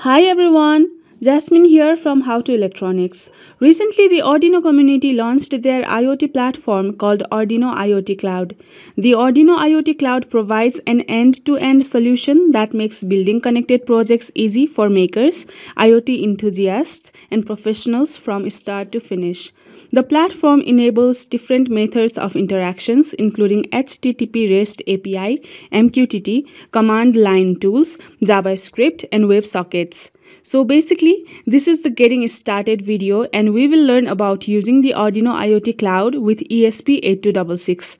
Hi everyone, Jasmine here from How to Electronics. Recently, the Arduino community launched their IoT platform called Arduino IoT Cloud. The Arduino IoT Cloud provides an end to end solution that makes building connected projects easy for makers, IoT enthusiasts, and professionals from start to finish. The platform enables different methods of interactions including HTTP REST API, MQTT, command line tools, JavaScript, and WebSockets. So basically this is the getting started video and we will learn about using the Arduino IoT cloud with ESP8266.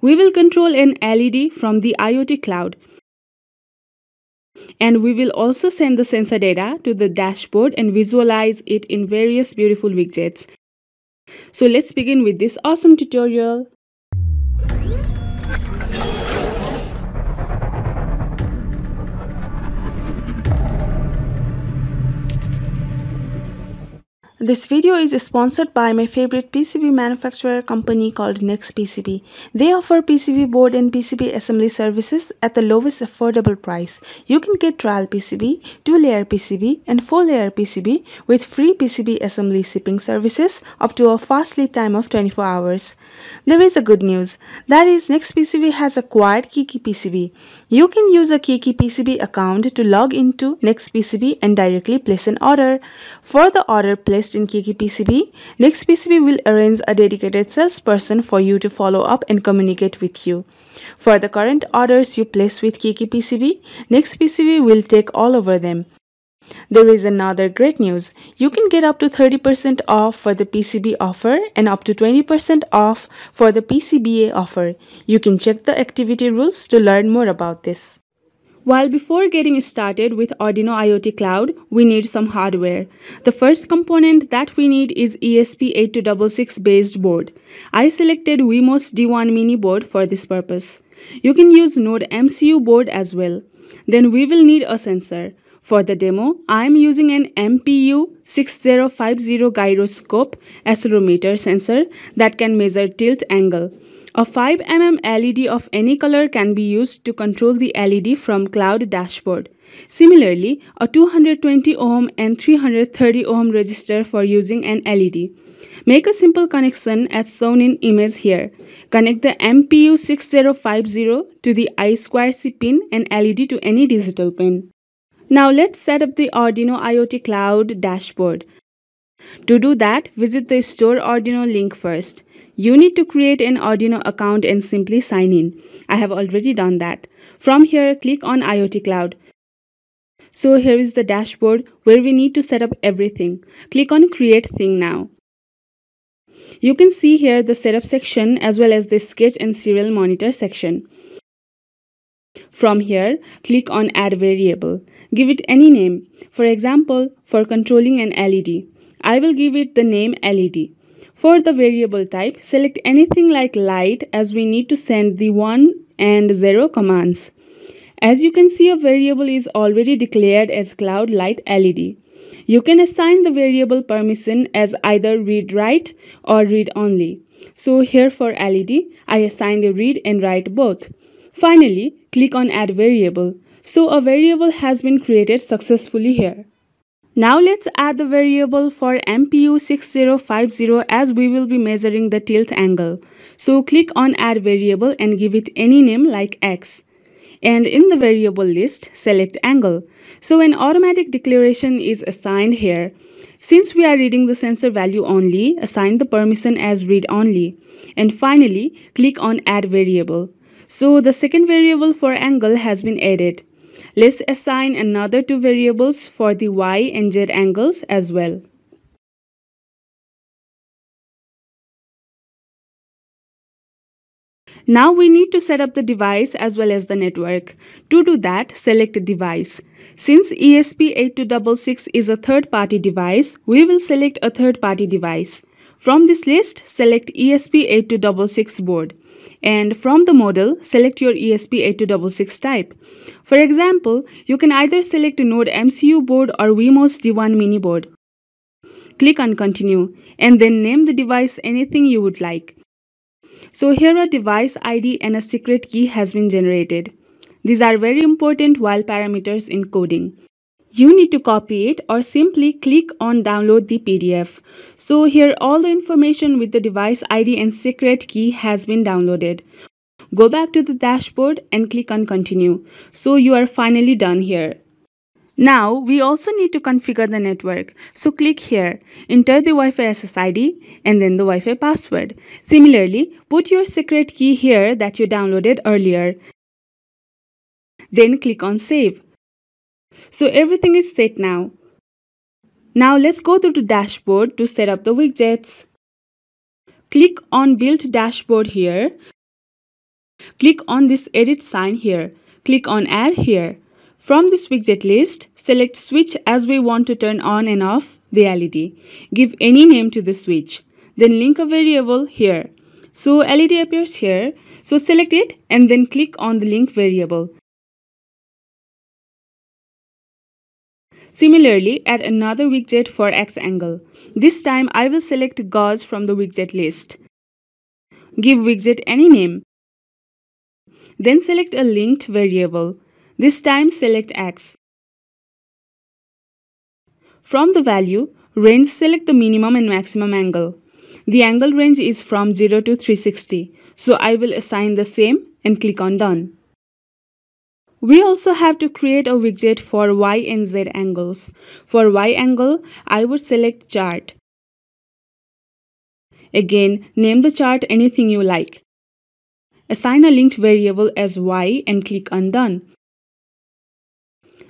We will control an LED from the IoT cloud and we will also send the sensor data to the dashboard and visualize it in various beautiful widgets. So let's begin with this awesome tutorial. This video is sponsored by my favorite PCB manufacturer company called Next PCB. They offer PCB board and PCB assembly services at the lowest affordable price. You can get trial PCB, two-layer PCB and four-layer PCB with free PCB assembly shipping services up to a fast lead time of 24 hours. There is a good news. That is Next PCB has acquired Kiki PCB. You can use a Kiki PCB account to log into Next PCB and directly place an order. For the order placed in Kiki PCB. Next PCB will arrange a dedicated salesperson for you to follow up and communicate with you. For the current orders you place with Kiki PCB, Next PCB will take all over them. There is another great news. You can get up to 30% off for the PCB offer and up to 20% off for the PCBA offer. You can check the activity rules to learn more about this. While before getting started with Arduino IoT Cloud, we need some hardware. The first component that we need is ESP8266 based board. I selected Wemos D1 mini board for this purpose. You can use Node MCU board as well. Then we will need a sensor. For the demo, I am using an MPU 6050 gyroscope accelerometer sensor that can measure tilt angle a 5 mm LED of any color can be used to control the LED from cloud dashboard. Similarly, a 220 ohm and 330 ohm resistor for using an LED. Make a simple connection as shown in image here. Connect the MPU6050 to the I2C pin and LED to any digital pin. Now let's set up the Arduino IoT Cloud dashboard. To do that, visit the Store Arduino link first. You need to create an Arduino account and simply sign in. I have already done that. From here, click on IoT Cloud. So here is the dashboard where we need to set up everything. Click on Create Thing now. You can see here the setup section as well as the sketch and serial monitor section. From here, click on Add Variable. Give it any name, for example, for controlling an LED. I will give it the name LED. For the variable type, select anything like light as we need to send the 1 and 0 commands. As you can see, a variable is already declared as cloud light LED. You can assign the variable permission as either read write or read only. So here for LED, I assigned a read and write both. Finally, click on add variable. So a variable has been created successfully here. Now let's add the variable for MPU6050 as we will be measuring the tilt angle. So click on add variable and give it any name like X. And in the variable list, select angle. So an automatic declaration is assigned here. Since we are reading the sensor value only, assign the permission as read only. And finally, click on add variable. So the second variable for angle has been added. Let's assign another two variables for the y and z angles as well. Now we need to set up the device as well as the network. To do that, select device. Since ESP8266 is a third-party device, we will select a third-party device. From this list, select ESP8266 board and from the model, select your ESP8266 type. For example, you can either select Node MCU board or WeMOS D1 mini board. Click on continue and then name the device anything you would like. So here a device ID and a secret key has been generated. These are very important while parameters in coding you need to copy it or simply click on download the PDF. So here all the information with the device ID and secret key has been downloaded. Go back to the dashboard and click on continue. So you are finally done here. Now we also need to configure the network. So click here, enter the Wi-Fi SSID and then the Wi-Fi password. Similarly, put your secret key here that you downloaded earlier. Then click on save. So everything is set now. Now let's go to the dashboard to set up the widgets. Click on build dashboard here. Click on this edit sign here. Click on add here. From this widget list, select switch as we want to turn on and off the LED. Give any name to the switch. Then link a variable here. So LED appears here. So select it and then click on the link variable. Similarly, add another widget for X angle. This time I will select gauze from the widget list. Give widget any name. Then select a linked variable. This time select X. From the value, range select the minimum and maximum angle. The angle range is from 0 to 360. So I will assign the same and click on done. We also have to create a widget for Y and Z angles. For Y angle, I would select chart. Again, name the chart anything you like. Assign a linked variable as Y and click Undone.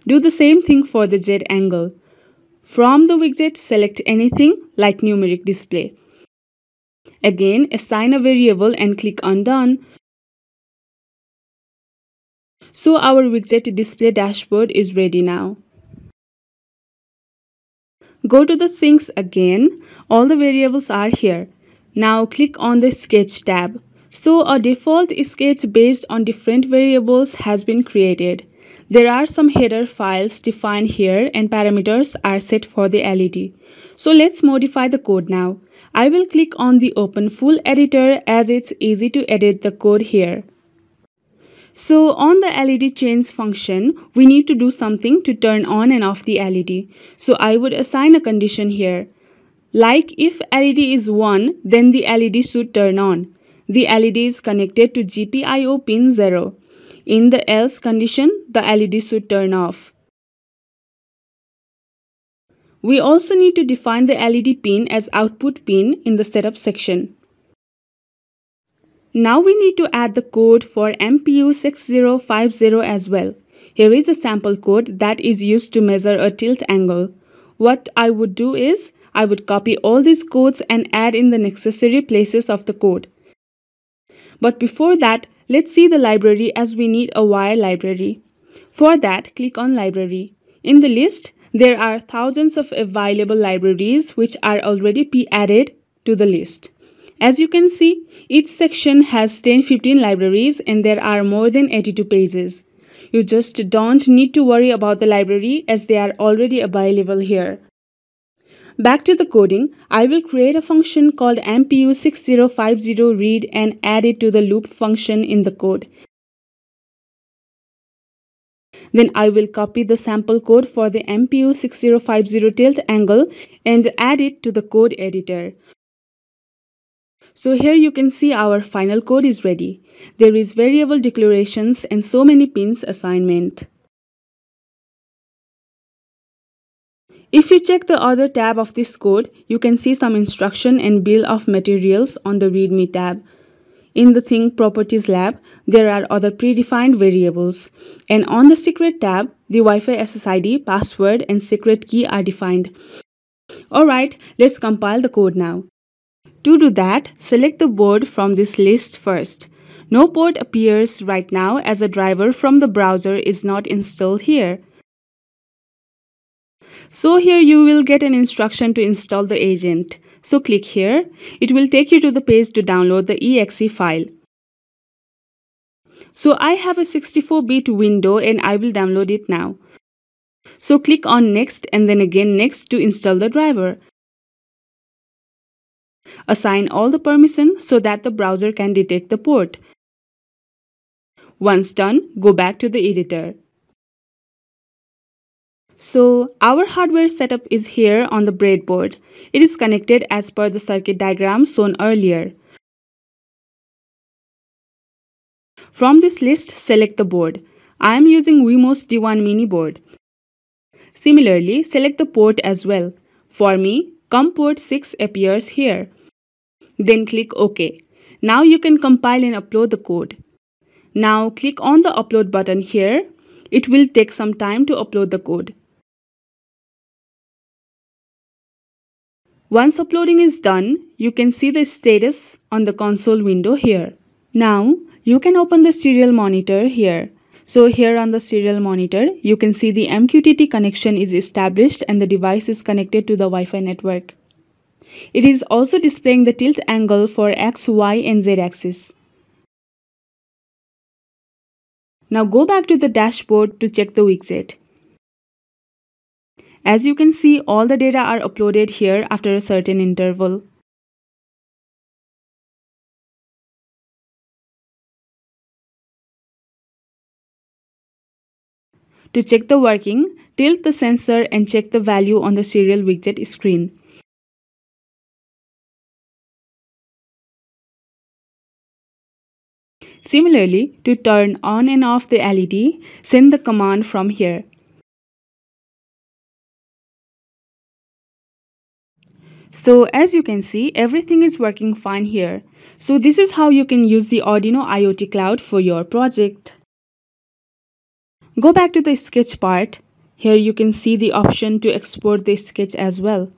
Do the same thing for the Z angle. From the widget, select anything like numeric display. Again, assign a variable and click Undone so our widget display dashboard is ready now. Go to the things again. All the variables are here. Now click on the sketch tab. So a default sketch based on different variables has been created. There are some header files defined here and parameters are set for the LED. So let's modify the code now. I will click on the open full editor as it's easy to edit the code here. So on the LED change function, we need to do something to turn on and off the LED. So I would assign a condition here. Like if LED is 1, then the LED should turn on. The LED is connected to GPIO pin 0. In the else condition, the LED should turn off. We also need to define the LED pin as output pin in the setup section. Now we need to add the code for MPU6050 as well. Here is a sample code that is used to measure a tilt angle. What I would do is, I would copy all these codes and add in the necessary places of the code. But before that, let's see the library as we need a wire library. For that, click on library. In the list, there are thousands of available libraries which are already pre-added to the list. As you can see, each section has 10-15 libraries and there are more than 82 pages. You just don't need to worry about the library as they are already available here. Back to the coding, I will create a function called mpu6050read and add it to the loop function in the code. Then I will copy the sample code for the MPU6050 tilt angle and add it to the code editor so here you can see our final code is ready there is variable declarations and so many pins assignment If you check the other tab of this code, you can see some instruction and bill of materials on the readme tab. In the thing properties lab, there are other predefined variables. And on the secret tab, the Wi-Fi SSID, password and secret key are defined. Alright, let's compile the code now. To do that, select the board from this list first. No board appears right now as a driver from the browser is not installed here. So here you will get an instruction to install the agent. So click here. It will take you to the page to download the exe file. So I have a 64-bit window and I will download it now. So click on next and then again next to install the driver. Assign all the permission so that the browser can detect the port. Once done, go back to the editor. So our hardware setup is here on the breadboard. It is connected as per the circuit diagram shown earlier. From this list, select the board. I am using Wemos D1 mini board. Similarly, select the port as well. For me, COM port 6 appears here. Then click OK. Now you can compile and upload the code. Now click on the upload button here. It will take some time to upload the code. Once uploading is done, you can see the status on the console window here. Now, you can open the serial monitor here. So here on the serial monitor, you can see the MQTT connection is established and the device is connected to the Wi-Fi network. It is also displaying the tilt angle for x, y and z axis. Now go back to the dashboard to check the widget. As you can see, all the data are uploaded here after a certain interval. To check the working, tilt the sensor and check the value on the serial widget screen. Similarly, to turn on and off the LED, send the command from here. So as you can see, everything is working fine here. So this is how you can use the Arduino IoT Cloud for your project. Go back to the sketch part. Here you can see the option to export the sketch as well.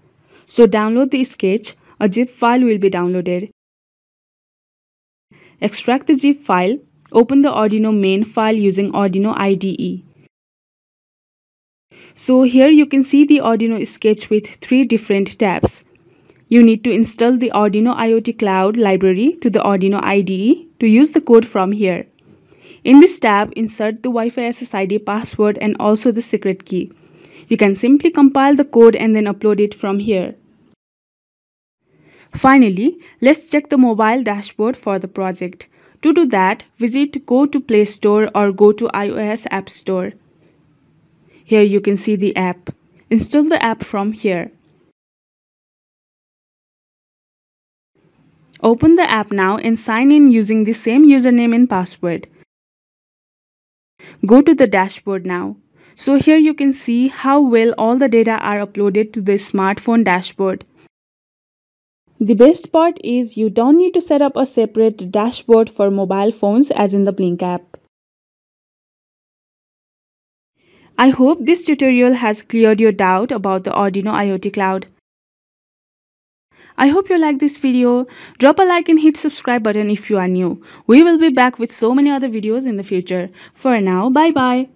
So download the sketch, a zip file will be downloaded. Extract the zip file. Open the Arduino main file using Arduino IDE. So here you can see the Arduino sketch with three different tabs. You need to install the Arduino IoT Cloud library to the Arduino IDE to use the code from here. In this tab, insert the Wi-Fi SSID password and also the secret key. You can simply compile the code and then upload it from here. Finally, let's check the mobile dashboard for the project. To do that, visit go to Play Store or go to iOS App Store. Here you can see the app. Install the app from here. Open the app now and sign in using the same username and password. Go to the dashboard now. So here you can see how well all the data are uploaded to the smartphone dashboard. The best part is you don't need to set up a separate dashboard for mobile phones as in the Blink app. I hope this tutorial has cleared your doubt about the Arduino IoT Cloud. I hope you like this video. Drop a like and hit subscribe button if you are new. We will be back with so many other videos in the future. For now, bye bye.